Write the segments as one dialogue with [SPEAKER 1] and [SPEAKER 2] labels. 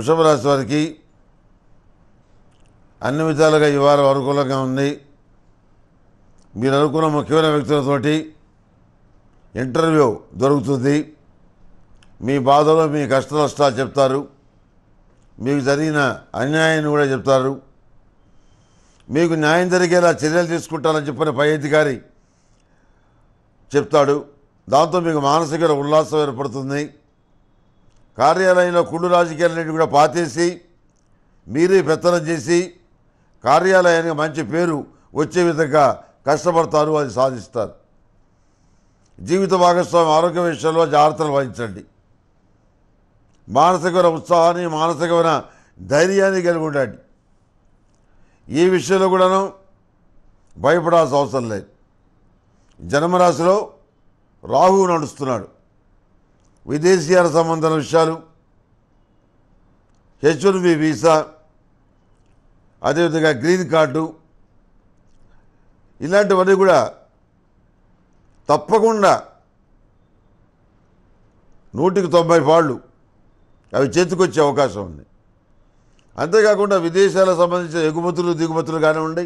[SPEAKER 1] వృషభ రాశి వారికి అన్ని విధాలుగా ఈ వారం అనుకూలంగా ఉంది మీరు అనుకున్న ముఖ్యమైన వ్యక్తులతోటి ఇంటర్వ్యూ దొరుకుతుంది మీ బాధలో మీ కష్ట నష్టాలు చెప్తారు మీకు జరిగిన అన్యాయాన్ని కూడా చెప్తారు మీకు న్యాయం జరిగేలా చర్యలు తీసుకుంటానని చెప్పిన పై అధికారి చెప్తాడు దాంతో మీకు మానసిక ఉల్లాసం ఏర్పడుతుంది కార్యాలయంలో కుళ్ళు రాజకీయాలన్నిటి కూడా పాతేసి మీరే పెత్తనం చేసి కార్యాలయానికి మంచి పేరు వచ్చే విధంగా కష్టపడతారు అది సాధిస్తారు జీవిత భాగస్వామి ఆరోగ్య విషయంలో జాగ్రత్తలు వహించండి మానసికమైన ఉత్సాహాన్ని మానసికమైన ధైర్యాన్ని కలిగి ఉండండి ఈ విషయంలో కూడాను భయపడాల్సిన అవసరం లేదు జన్మరాశిలో రాహువు నడుస్తున్నాడు విదేశీయాల సంబంధం విషయాలు బి వీసా అదేవిధంగా గ్రీన్ కార్డు ఇలాంటివన్నీ కూడా తప్పకుండా నూటికి తొంభై పాళ్ళు అవి చేతికొచ్చే అవకాశం ఉంది అంతేకాకుండా విదేశాలకు సంబంధించిన ఎగుమతులు దిగుమతులు కానివ్వండి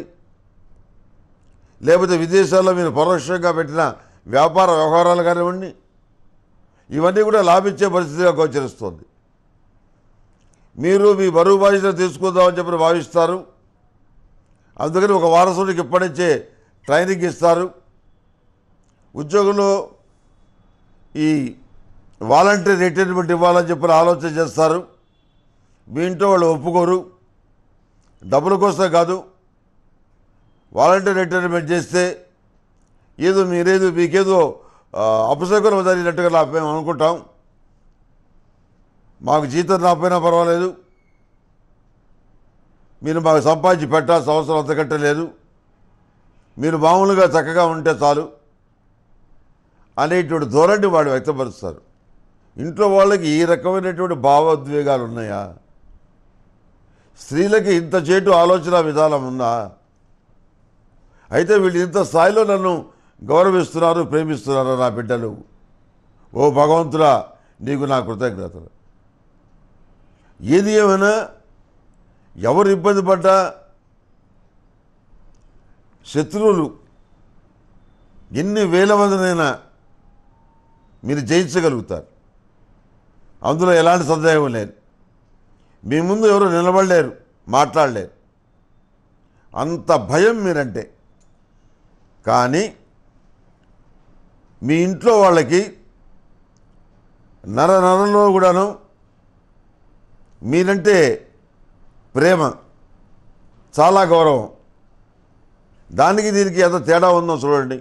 [SPEAKER 1] లేకపోతే విదేశాల్లో మీరు పరోక్షంగా పెట్టిన వ్యాపార వ్యవహారాలు కానివ్వండి ఇవన్నీ కూడా లాభించే పరిస్థితిగా గోచరిస్తుంది మీరు మీ బరువు బాధ్యత తీసుకుందామని చెప్పి భావిస్తారు అందుకని ఒక వారసుడికి ఇప్పటి నుంచే ట్రైనింగ్ ఇస్తారు ఉద్యోగులు ఈ వాలంటీర్ రిటైర్మెంట్ ఇవ్వాలని చెప్పిన ఆలోచన చేస్తారు మీ వాళ్ళు ఒప్పుకోరు డబ్బుల కోసం కాదు వాలంటీర్ రిటైర్మెంట్ చేస్తే ఏదో మీరేదో మీకేదో అపశకులం జరిగినట్టుగా మేము అనుకుంటాం మాకు జీతం రాకపోయినా పర్వాలేదు మీరు మాకు సంపాదించి పెట్టాల్సిన అవసరం అంతకంటే లేదు మీరు మామూలుగా చక్కగా ఉంటే చాలు అనేటువంటి ధోరణి వాడు వ్యక్తపరుస్తారు ఇంట్లో వాళ్ళకి ఈ రకమైనటువంటి భావోద్వేగాలు ఉన్నాయా స్త్రీలకి ఇంత చేటు ఆలోచన విధానం ఉందా అయితే వీళ్ళు ఇంత స్థాయిలో నన్ను గౌరవిస్తున్నారు ప్రేమిస్తున్నారు నా బిడ్డలు ఓ భగవంతుడా నీకు నా కృతజ్ఞతలు ఏది ఏమైనా ఎవరు ఇబ్బంది పడ్డా శత్రువులు ఎన్ని వేల మందినైనా మీరు జయించగలుగుతారు అందులో ఎలాంటి సందేహం లేదు మీ ముందు ఎవరు నిలబడలేరు మాట్లాడలేరు అంత భయం మీరంటే కానీ మీ ఇంట్లో వాళ్ళకి నర నరంలో కూడాను మీరంటే ప్రేమ చాలా గౌరవం దానికి దీనికి ఎంత తేడా ఉందో చూడండి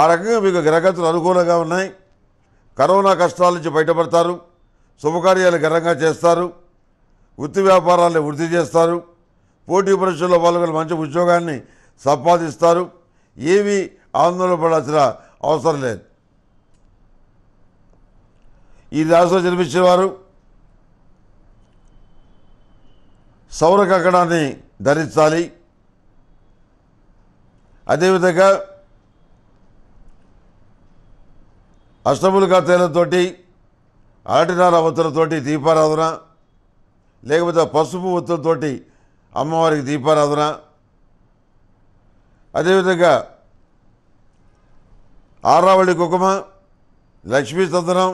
[SPEAKER 1] ఆ రకంగా మీకు గ్రహగతులు అనుకూలంగా ఉన్నాయి కరోనా కష్టాల నుంచి బయటపడతారు శుభకార్యాలు ఘనంగా చేస్తారు వృత్తి వ్యాపారాలను వృద్ధి చేస్తారు పోటీ పరీక్షల్లో పాల్గొని మంచి ఉద్యోగాన్ని సంపాదిస్తారు ఏవి ఆందోళన పడాల్సిన అవసరం లేదు ఈ రాశిలో జన్మించిన వారు సౌర కక్కడాన్ని ధరించాలి అదేవిధంగా అష్టములుగా తేలతోటి అరటినార ఒత్తులతోటి దీపారాధన లేకపోతే పసుపు ఒత్తులతోటి అమ్మవారికి దీపారాధన అదేవిధంగా ఆరావళి కుకుమ లక్ష్మీ చందనం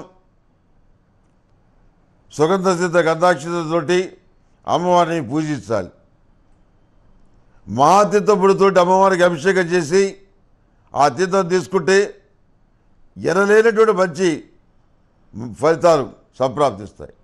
[SPEAKER 1] సుగంధ సిద్ధ గంధాక్షతతోటి అమ్మవారిని పూజించాలి మహాతీర్థపుడితోటి అమ్మవారికి అభిషేకం చేసి ఆ తీర్థం తీసుకుంటే ఎనలేనటువంటి మంచి ఫలితాలు సంప్రాప్తిస్తాయి